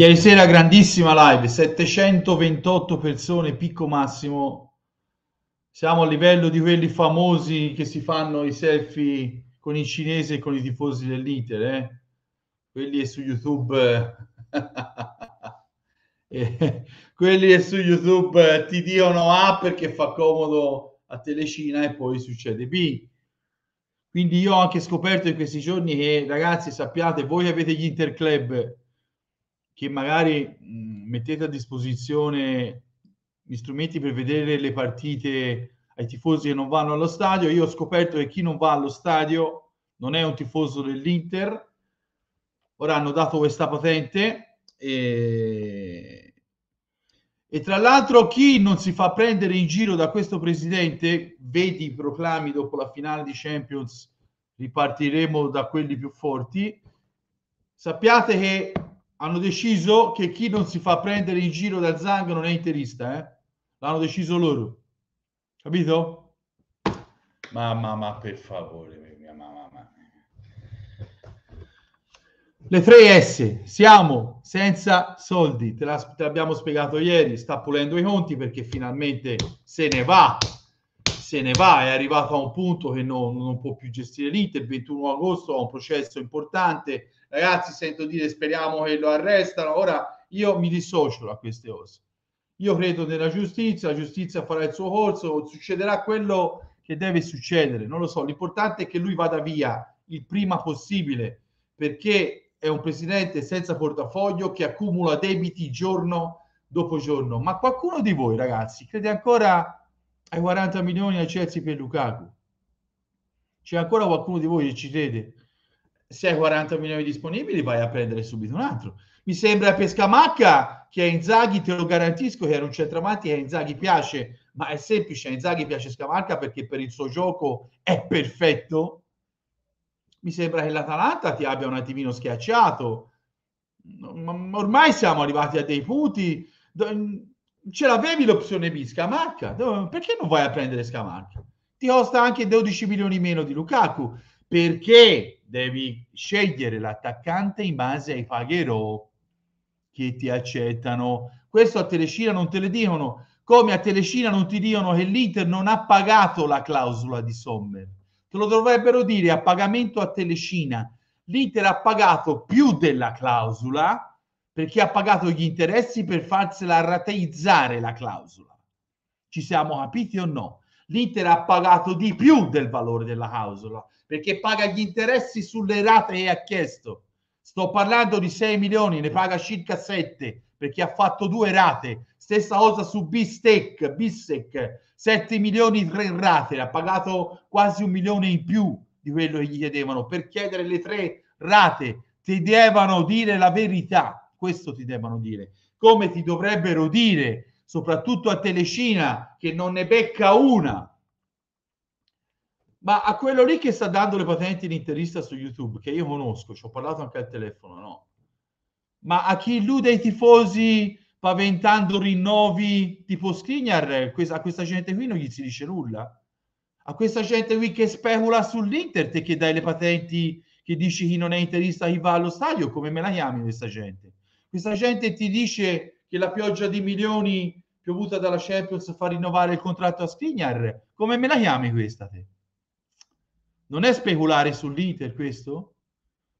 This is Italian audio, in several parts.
Ieri sera grandissima live, 728 persone, picco massimo. Siamo a livello di quelli famosi che si fanno i selfie con i cinesi e con i tifosi dell'Inter, eh? quelli su YouTube. Eh, quelli su YouTube eh, ti diano A ah, perché fa comodo a Telecina e poi succede B. Quindi io ho anche scoperto in questi giorni che ragazzi sappiate, voi avete gli interclub che magari mh, mettete a disposizione gli strumenti per vedere le partite ai tifosi che non vanno allo stadio. Io ho scoperto che chi non va allo stadio non è un tifoso dell'Inter. Ora hanno dato questa patente e, e tra l'altro chi non si fa prendere in giro da questo presidente, vedi i proclami dopo la finale di Champions, ripartiremo da quelli più forti. Sappiate che hanno deciso che chi non si fa prendere in giro da Zang non è interista, eh? l'hanno deciso loro. Capito? Mamma, ma per favore, mia mamma. Ma. Le tre S, siamo senza soldi, te, la, te l'abbiamo spiegato ieri, sta pulendo i conti perché finalmente se ne va, se ne va, è arrivato a un punto che non, non può più gestire l'Inter, 21 agosto ha un processo importante, ragazzi sento dire speriamo che lo arrestano, ora io mi dissocio da queste cose. Io credo nella giustizia, la giustizia farà il suo corso, succederà quello che deve succedere, non lo so, l'importante è che lui vada via il prima possibile perché è un presidente senza portafoglio che accumula debiti giorno dopo giorno. Ma qualcuno di voi, ragazzi, crede ancora ai 40 milioni a Chelsea per Lukaku? C'è ancora qualcuno di voi che ci crede? se hai 40 milioni disponibili vai a prendere subito un altro. Mi sembra Pescamacca che a Inzaghi, te lo garantisco, che era un centravanti e a Inzaghi piace, ma è semplice, a Inzaghi piace Scamacca perché per il suo gioco è perfetto. Mi sembra che l'Atalanta ti abbia un attimino schiacciato. Ormai siamo arrivati a dei punti. Ce l'avevi l'opzione B, Scamacca? Perché non vai a prendere Scamacca? Ti costa anche 12 milioni meno di Lukaku. Perché devi scegliere l'attaccante in base ai pagherò che ti accettano. Questo a Telecina non te le dicono, come a Telecina non ti dicono che l'Inter non ha pagato la clausola di Sommer. Te lo dovrebbero dire a pagamento a Telescina. L'Inter ha pagato più della clausola perché ha pagato gli interessi per farsela rateizzare la clausola. Ci siamo capiti o no? l'Inter ha pagato di più del valore della clausola perché paga gli interessi sulle rate che ha chiesto. Sto parlando di 6 milioni, ne paga circa 7 perché ha fatto due rate. Stessa cosa su Bistec, Bissec, 7 milioni tre rate, ha pagato quasi un milione in più di quello che gli chiedevano per chiedere le tre rate. Ti devono dire la verità, questo ti devono dire, come ti dovrebbero dire soprattutto a Telecina che non ne becca una ma a quello lì che sta dando le patenti in interista su YouTube, che io conosco, ci ho parlato anche al telefono, no? Ma a chi illude i tifosi paventando rinnovi tipo Skriniar, a questa gente qui non gli si dice nulla. A questa gente qui che specula sull'Inter, te che dai le patenti, che dici chi non è interista, chi va allo stadio, come me la chiami questa gente? Questa gente ti dice che la pioggia di milioni piovuta dalla Champions fa rinnovare il contratto a Skriniar, come me la chiami questa te? non è speculare sull'Inter questo?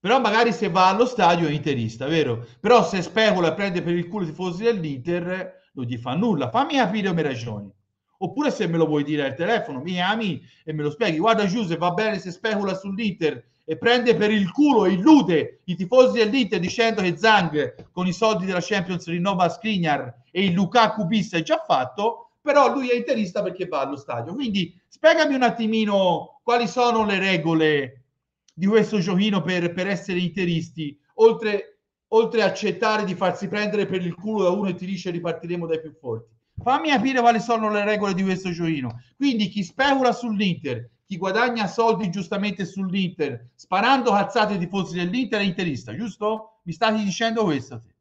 Però magari se va allo stadio è interista, vero? Però se specula e prende per il culo i tifosi dell'Inter, non gli fa nulla. Fammi capire come ragioni. Oppure se me lo vuoi dire al telefono, mi ami e me lo spieghi. Guarda Giuseppe, va bene se specula sull'Inter e prende per il culo, illude i tifosi dell'Inter dicendo che Zang con i soldi della Champions rinnova Skriniar e il Lukaku bis è già fatto però lui è interista perché va allo stadio. Quindi spiegami un attimino quali sono le regole di questo giochino per, per essere interisti, oltre, oltre accettare di farsi prendere per il culo da uno e ti dice ripartiremo dai più forti. Fammi capire quali sono le regole di questo giochino. Quindi chi specula sull'Inter, chi guadagna soldi giustamente sull'Inter, sparando calzate ai tifosi dell'Inter è interista, giusto? Mi stai dicendo questo? Te.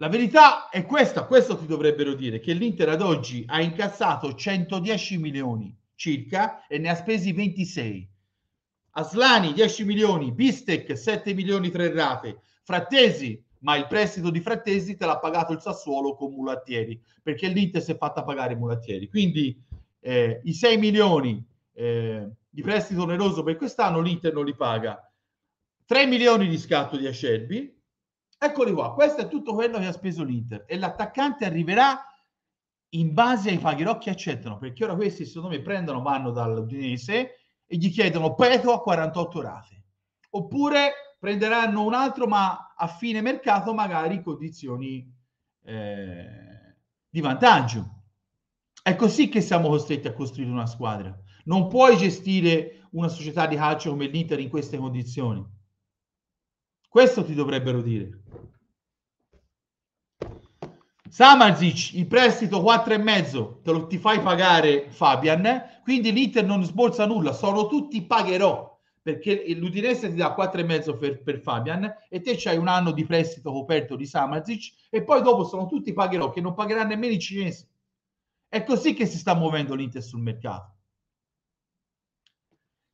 La verità è questa, questo ti dovrebbero dire, che l'Inter ad oggi ha incassato 110 milioni circa e ne ha spesi 26. Aslani 10 milioni, Bistec 7 milioni tre rate, Frattesi, ma il prestito di Frattesi te l'ha pagato il Sassuolo con Mulattieri, perché l'Inter si è fatta pagare Mulattieri. Quindi eh, i 6 milioni eh, di prestito oneroso per quest'anno l'Inter non li paga. 3 milioni di scatto di Ascelbi, Eccoli qua, questo è tutto quello che ha speso l'Inter e l'attaccante arriverà in base ai pagherò che accettano, perché ora questi secondo me prendono, vanno dall'Udinese e gli chiedono Peto a 48 rate, oppure prenderanno un altro ma a fine mercato magari in condizioni eh, di vantaggio. È così che siamo costretti a costruire una squadra. Non puoi gestire una società di calcio come l'Inter in queste condizioni. Questo ti dovrebbero dire. Samazic, il prestito 4,5, te lo ti fai pagare Fabian, quindi l'Inter non sborsa nulla, sono tutti pagherò, perché l'Udinese ti dà 4,5 per, per Fabian e te c'hai un anno di prestito coperto di Samazic e poi dopo sono tutti pagherò che non pagheranno nemmeno i cinesi. È così che si sta muovendo l'Inter sul mercato.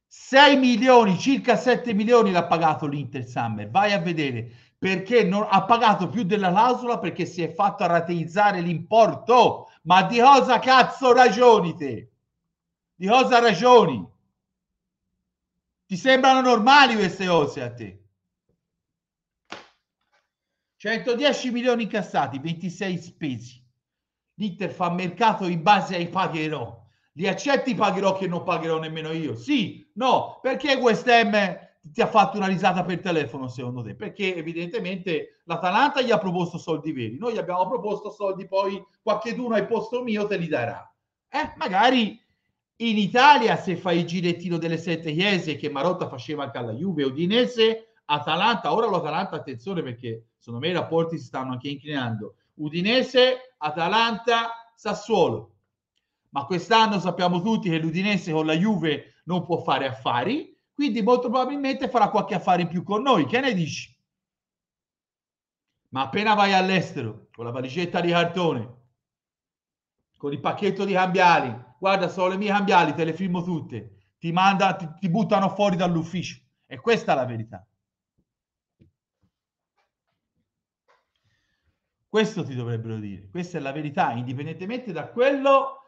6 milioni, circa 7 milioni l'ha pagato l'Inter Summer. Vai a vedere perché non, ha pagato più della clausola perché si è fatto rateizzare l'importo. Ma di cosa cazzo ragioni te? Di cosa ragioni? Ti sembrano normali queste cose a te? 110 milioni incassati, 26 spesi. L'Inter fa mercato in base ai pagherò. Li accetti pagherò che non pagherò nemmeno io? Sì, no, perché West Ham ti ha fatto una risata per telefono, secondo te? Perché evidentemente l'Atalanta gli ha proposto soldi veri, noi gli abbiamo proposto soldi, poi qualcheduno al posto mio te li darà. Eh, magari in Italia se fai il girettino delle sette chiese che Marotta faceva anche alla Juve, Udinese, Atalanta, ora l'Atalanta, attenzione perché secondo me i rapporti si stanno anche inclinando, Udinese, Atalanta, Sassuolo. Ma quest'anno sappiamo tutti che l'Udinese con la Juve non può fare affari quindi molto probabilmente farà qualche affare in più con noi. Che ne dici? Ma appena vai all'estero con la valigetta di cartone, con il pacchetto di cambiali, guarda, sono le mie cambiali, te le firmo tutte, ti, manda, ti, ti buttano fuori dall'ufficio. E questa è la verità. Questo ti dovrebbero dire, questa è la verità, indipendentemente da quello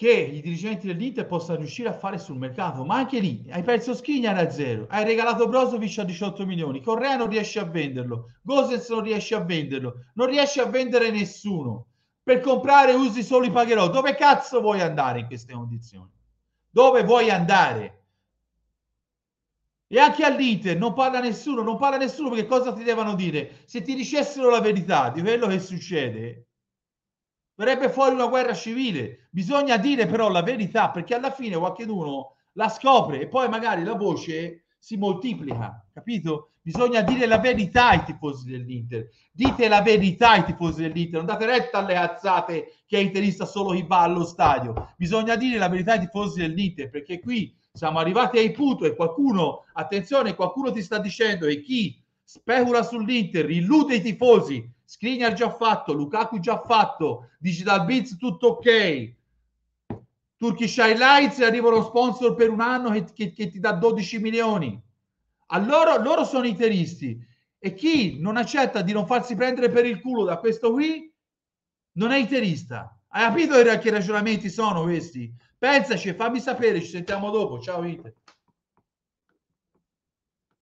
che i dirigenti dell'Inter possano riuscire a fare sul mercato, ma anche lì hai perso Skriniar a zero, hai regalato Brozovic a 18 milioni, Correa non riesce a venderlo, Gosens non riesce a venderlo, non riesce a vendere nessuno. Per comprare usi solo i pagherò. Dove cazzo vuoi andare in queste condizioni? Dove vuoi andare? E anche all'Inter non parla nessuno, non parla nessuno perché cosa ti devono dire? Se ti dicessero la verità di quello che succede, verrebbe fuori una guerra civile. Bisogna dire però la verità perché alla fine qualcuno la scopre e poi magari la voce si moltiplica, capito? Bisogna dire la verità ai tifosi dell'Inter. Dite la verità ai tifosi dell'Inter, non date retta alle alzate che è interista solo chi va allo stadio. Bisogna dire la verità ai tifosi dell'Inter perché qui siamo arrivati ai punto e qualcuno, attenzione, qualcuno ti sta dicendo e chi specula sull'Inter, illude i tifosi. Skriniar già fatto, Lukaku già fatto, Digital Beats tutto ok. Turkish Airlines arriva uno sponsor per un anno che, che, che, ti dà 12 milioni. Allora loro sono interisti e chi non accetta di non farsi prendere per il culo da questo qui non è interista. Hai capito che ragionamenti sono questi? Pensaci, e fammi sapere, ci sentiamo dopo. Ciao Inter.